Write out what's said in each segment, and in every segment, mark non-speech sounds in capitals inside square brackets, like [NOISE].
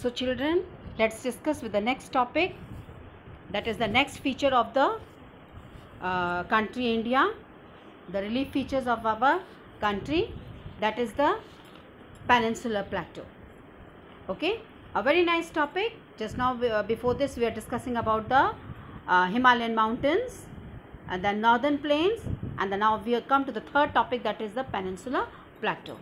So children, let's discuss with the next topic. That is the next feature of the uh, country India. The relief features of our country. That is the peninsular plateau. Okay. A very nice topic. Just now uh, before this we are discussing about the uh, Himalayan mountains and the northern plains. And then now we have come to the third topic that is the peninsular plateau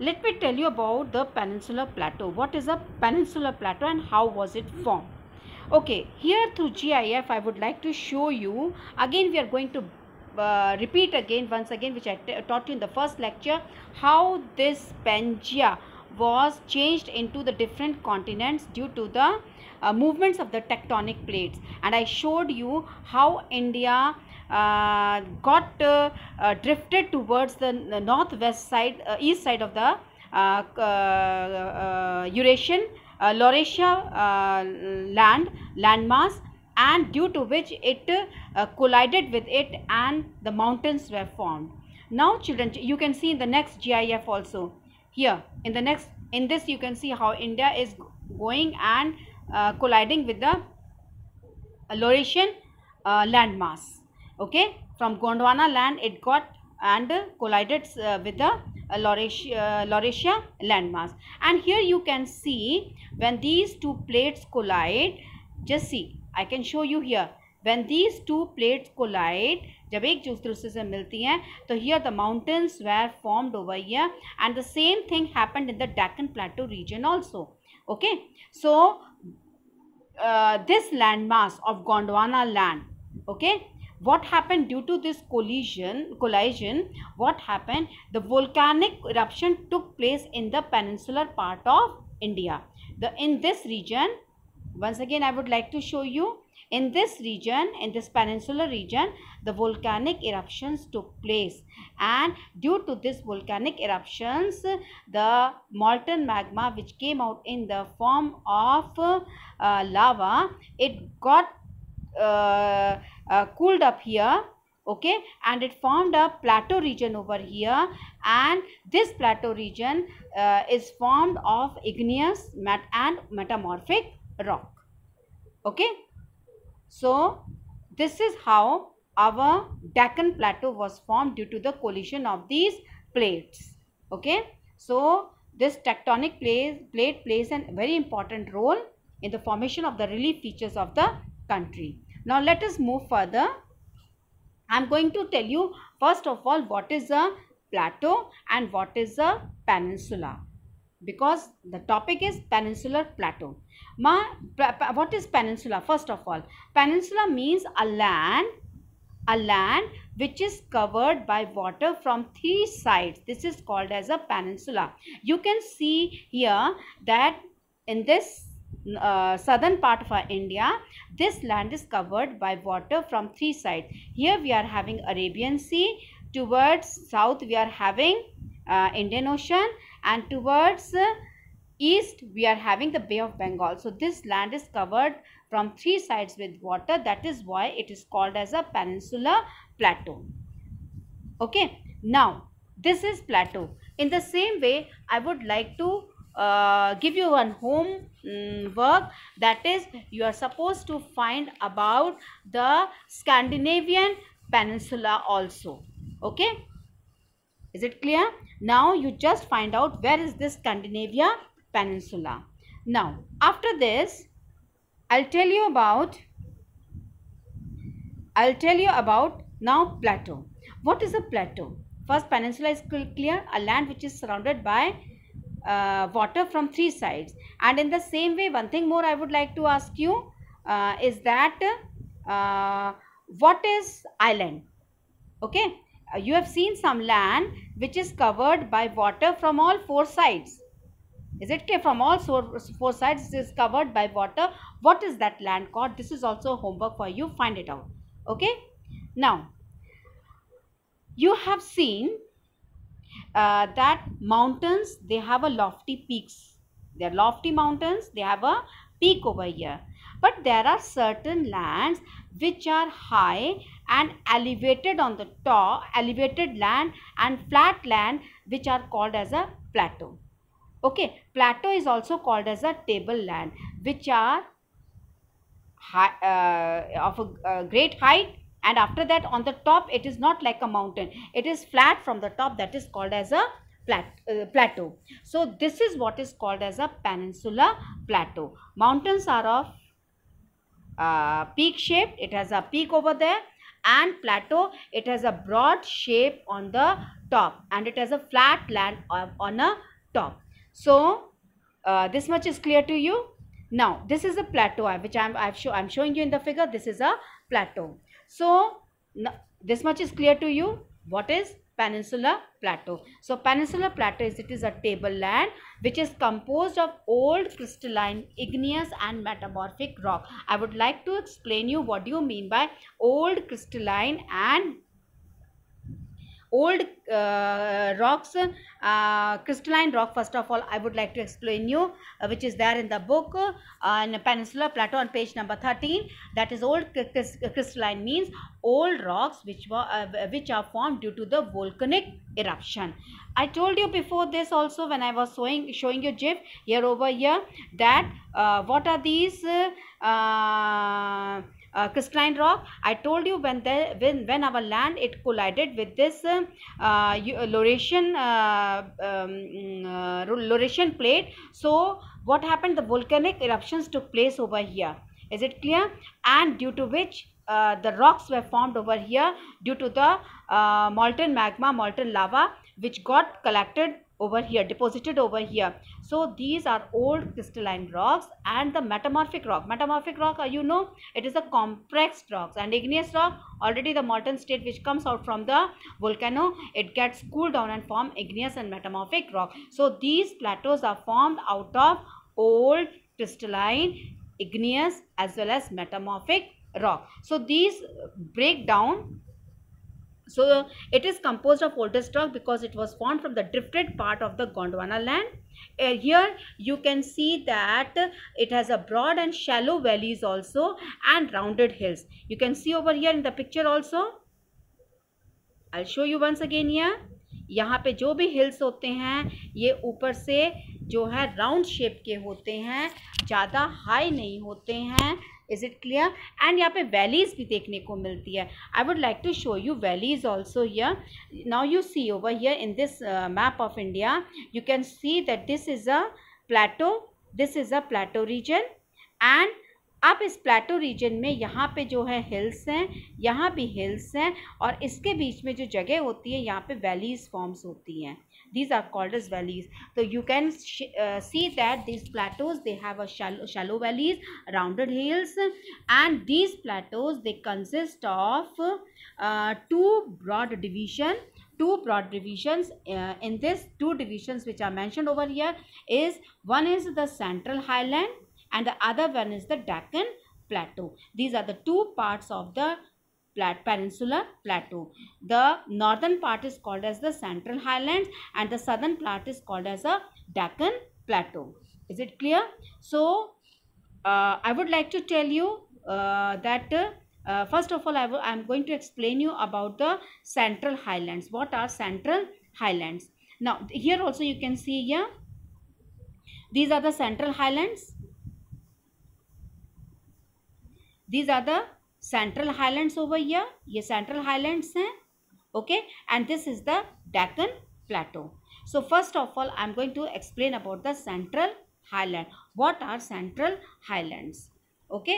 let me tell you about the peninsular plateau what is a peninsular plateau and how was it formed okay here through gif i would like to show you again we are going to uh, repeat again once again which I taught you in the first lecture how this pangea was changed into the different continents due to the uh, movements of the tectonic plates and I showed you how India uh, got uh, uh, drifted towards the, the northwest side uh, east side of the Eurasian Laurasia land landmass and due to which it collided with it and the mountains were formed. Now children you can see in the next GIF also here in the next in this you can see how India is going and uh, colliding with the Laurasian uh, landmass okay from Gondwana land it got and collided uh, with the uh, Laurasia, landmass and here you can see when these two plates collide just see I can show you here when these two plates collide जब एक दूसरे से मिलती हैं तो here the mountains were formed over here and the same thing happened in the Deccan plateau region also okay so uh, this landmass of gondwana land okay what happened due to this collision collision what happened the volcanic eruption took place in the peninsular part of india the in this region once again i would like to show you in this region, in this peninsular region, the volcanic eruptions took place and due to this volcanic eruptions, the molten magma which came out in the form of uh, lava, it got uh, uh, cooled up here okay and it formed a plateau region over here and this plateau region uh, is formed of igneous mat and metamorphic rock okay so, this is how our Deccan Plateau was formed due to the collision of these plates. Okay. So, this tectonic plate, plate plays a very important role in the formation of the relief features of the country. Now, let us move further. I am going to tell you first of all what is a plateau and what is a peninsula because the topic is peninsular plateau. Ma, what is peninsula? First of all, peninsula means a land, a land which is covered by water from three sides. This is called as a peninsula. You can see here that in this uh, southern part of our India, this land is covered by water from three sides. Here we are having Arabian Sea, towards south we are having uh, Indian Ocean and towards uh, east we are having the bay of bengal so this land is covered from three sides with water that is why it is called as a peninsula plateau okay now this is plateau in the same way i would like to uh, give you one home um, work that is you are supposed to find about the Scandinavian peninsula also okay is it clear? Now you just find out where is this Scandinavia Peninsula. Now after this, I'll tell you about, I'll tell you about now plateau. What is a plateau? First peninsula is clear, a land which is surrounded by uh, water from three sides. And in the same way, one thing more I would like to ask you uh, is that uh, what is island? Okay, uh, you have seen some land which is covered by water from all four sides is it okay? from all four sides is covered by water what is that land called this is also homework for you find it out okay now you have seen uh, that mountains they have a lofty peaks they are lofty mountains they have a peak over here but there are certain lands which are high and elevated on the top, elevated land and flat land which are called as a plateau. Okay, plateau is also called as a table land which are high, uh, of a uh, great height and after that on the top it is not like a mountain. It is flat from the top that is called as a Plat, uh, plateau. So this is what is called as a peninsula plateau. Mountains are of uh, peak shaped. It has a peak over there and plateau. It has a broad shape on the top and it has a flat land on a top. So, uh, this much is clear to you. Now, this is a plateau which I'm, I've show, I'm showing you in the figure. This is a plateau. So, this much is clear to you. What is Peninsula Plateau. So, Peninsula Plateau is it is a tableland which is composed of old crystalline, igneous and metamorphic rock. I would like to explain you what do you mean by old crystalline and old uh, rocks uh, crystalline rock first of all i would like to explain you uh, which is there in the book on uh, peninsula plateau on page number 13 that is old crystalline means old rocks which were uh, which are formed due to the volcanic eruption i told you before this also when i was showing showing you gif here over here that uh, what are these uh, crystalline rock i told you when the when when our land it collided with this uh, uh, uh laurasian uh, um, mm, uh, plate so what happened the volcanic eruptions took place over here is it clear and due to which the rocks were formed over here due to the molten magma molten lava which got collected over here deposited over here so these are old crystalline rocks and the metamorphic rock. Metamorphic rock, uh, you know, it is a compressed rocks and igneous rock, already the molten state which comes out from the volcano, it gets cooled down and form igneous and metamorphic rock. So these plateaus are formed out of old crystalline, igneous as well as metamorphic rock. So these break down so it is composed of oldest rock because it was formed from the drifted part of the Gondwana land. Uh, here you can see that it has a broad and shallow valleys also and rounded hills. You can see over here in the picture also. I'll show you once again here. यहाँ पे जो भी hills होते हैं ये ऊपर से जो है राउंड शेप के होते हैं ज़्यादा हाई नहीं होते हैं इज़ इट क्लियर एंड यहाँ पे वैलीज़ भी देखने को मिलती है I would like to show you valleys also here now you see over here in this map of India you can see that this is a plateau this is a plateau region and अब इस plateau region में यहाँ पे जो है hills हैं यहाँ भी हिल्स हैं और इसके बीच में जो जगह होती है यहाँ पे वैलीज फॉर्म्स होती हैं these are called is valleys तो you can see that this plateaus they have also valleys rounded hills and these plateaus they consist of two broad division two broad division in this two divisions which are mention over here is one is the central highland and the other one is the Deccan Plateau. These are the two parts of the Plat Peninsula Plateau. The northern part is called as the Central Highlands and the southern part is called as a Deccan Plateau. Is it clear? So, uh, I would like to tell you uh, that uh, first of all, I, I am going to explain you about the Central Highlands. What are Central Highlands? Now, here also you can see here, these are the Central Highlands these are the central highlands over here ye central highlands hain okay and this is the deccan plateau so first of all i'm going to explain about the central highland what are central highlands okay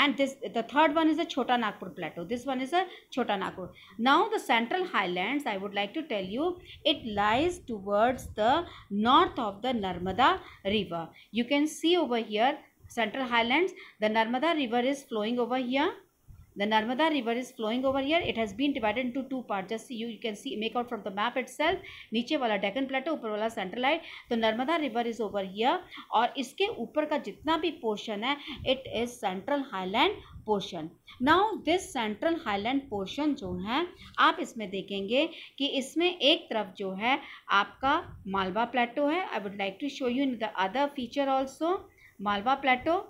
and this the third one is the chota nagpur plateau this one is a chota nagpur now the central highlands i would like to tell you it lies towards the north of the narmada river you can see over here central highlands the narmada river is flowing over here the narmada river is flowing over here it has been divided into two parts just you, you can see make out from the map itself नीचे वाला डेक्कन प्लेटो ऊपर वाला central height तो Narmada river is over here और इसके ऊपर का जितना भी पोर्शन है it is central highland portion now this central highland portion जो है आप इसमें देखेंगे कि इसमें एक तरफ जो है आपका मालवा प्लेटो है I would like to show you in the other feature also Malwa Plateau,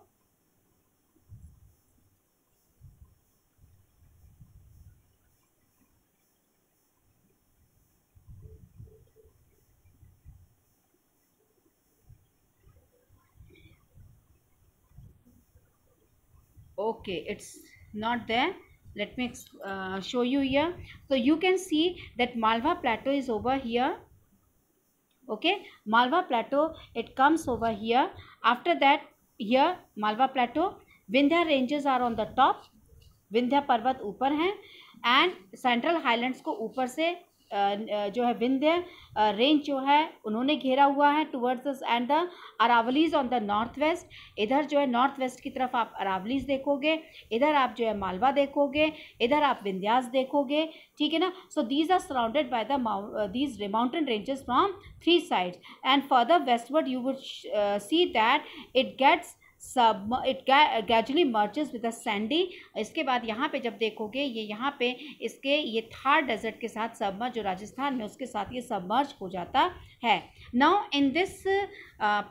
okay it's not there let me uh, show you here so you can see that malwa plateau is over here okay malwa plateau it comes over here After that, here Malwa Plateau, Vindhya ranges are on the top, vindhya parvat upar hain and central highlands ko upar se जो है Vindhya range जो है उन्होंने घेरा हुआ है towards and the Aravallis on the north west इधर जो है नॉर्थ वेस्ट की तरफ आप अरावलीज देखोगे इधर आप जो है मालवा देखोगे इधर आप विंध्यास देखोगे ठीक है ना so these are surrounded by the these mountain ranges from three sides and further westward you would see that it gets सब it gradually merges with the sandy इसके बाद यहाँ पे जब देखोगे ये यहाँ पे इसके ये थार डेजर्ट के साथ सबमर्ज जो राजस्थान में उसके साथ ये सबमर्ज हो जाता है now in this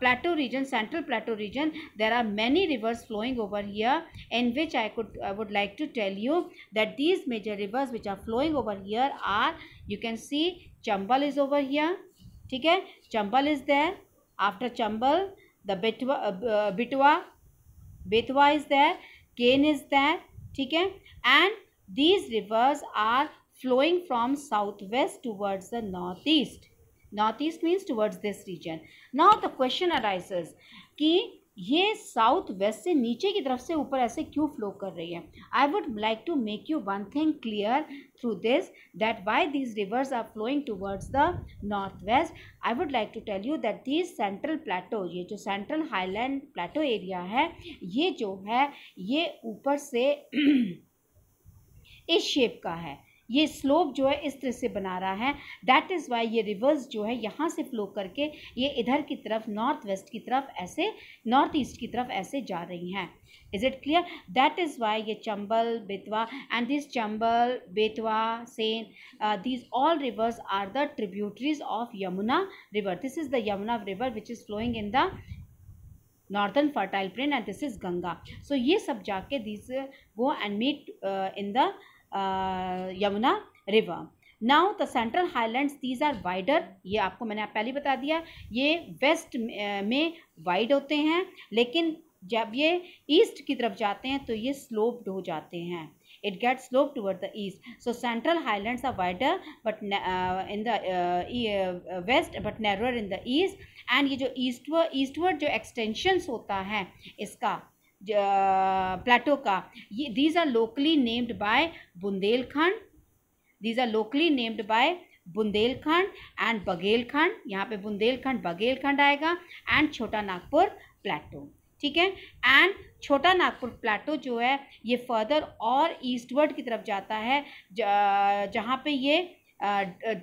plateau region central plateau region there are many rivers flowing over here in which I could I would like to tell you that these major rivers which are flowing over here are you can see Chambal is over here ठीक है Chambal is there after Chambal The Betwa, uh, uh, Betwa, Betwa is there. Ken is there. Okay, and these rivers are flowing from southwest towards the northeast. Northeast means towards this region. Now the question arises कि ये south west से नीचे की तरफ से ऊपर ऐसे क्यों फ्लो कर रही है I would like to make you one thing clear through this that why these rivers are flowing towards the north west I would like to tell you that these central plateau ये जो central highland प्लेटो area है ये जो है ये ऊपर से [CLEARS THROAT] इस शेप का है ये स्लोप जो है इस तरह से बना रहा है दैट इज़ वाई ये रिवर्स जो है यहाँ से फ्लो करके ये इधर की तरफ नॉर्थ वेस्ट की तरफ ऐसे नॉर्थ ईस्ट की तरफ ऐसे जा रही हैं is it clear that is why ये चंबल बेतवा एंड दिस चंबल बेतवा सेन this all rivers are the tributaries of Yamuna river this is the Yamuna river which is flowing in the northern fertile plain and this is Ganga so ये सब जाके this go and meet in the uh, Yamuna River. Now the Central Highlands these are wider. ये आपको मैंने पहले बता दिया ये West uh, में wide होते हैं लेकिन जब ये east की तरफ जाते हैं तो ये sloped हो जाते हैं it gets sloped towards the east so central highlands are wider but uh, in the uh, uh, west but narrower in the east and ये जो eastward eastward जो extensions होता है इसका प्लेटो का ये these are locally named by Bundelkhand these are locally named by Bundelkhand and Baghelkhand यहाँ पे बुंदेलखंड बघेलखंड आएगा एंड छोटा नागपुर प्लेटो ठीक है एंड छोटा नागपुर प्लाटो जो है ये फर्दर और ईस्टवर्ड की तरफ जाता है जहाँ पे ये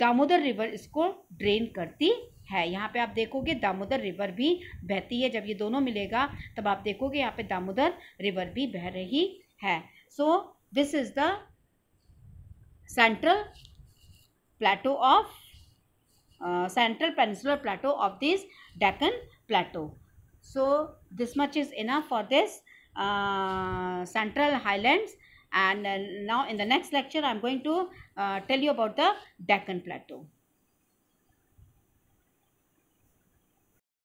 दामोदर रिवर इसको ड्रेन करती है यहाँ पे आप देखोगे दामोदर रिवर भी बहती है जब ये दोनों मिलेगा तब आप देखोगे यहाँ पे दामोदर रिवर भी बह रही है so this is central plateau of central peninsular plateau of this Deccan plateau so this much is enough for this central highlands and now in the next lecture I am going to tell you about the Deccan Plato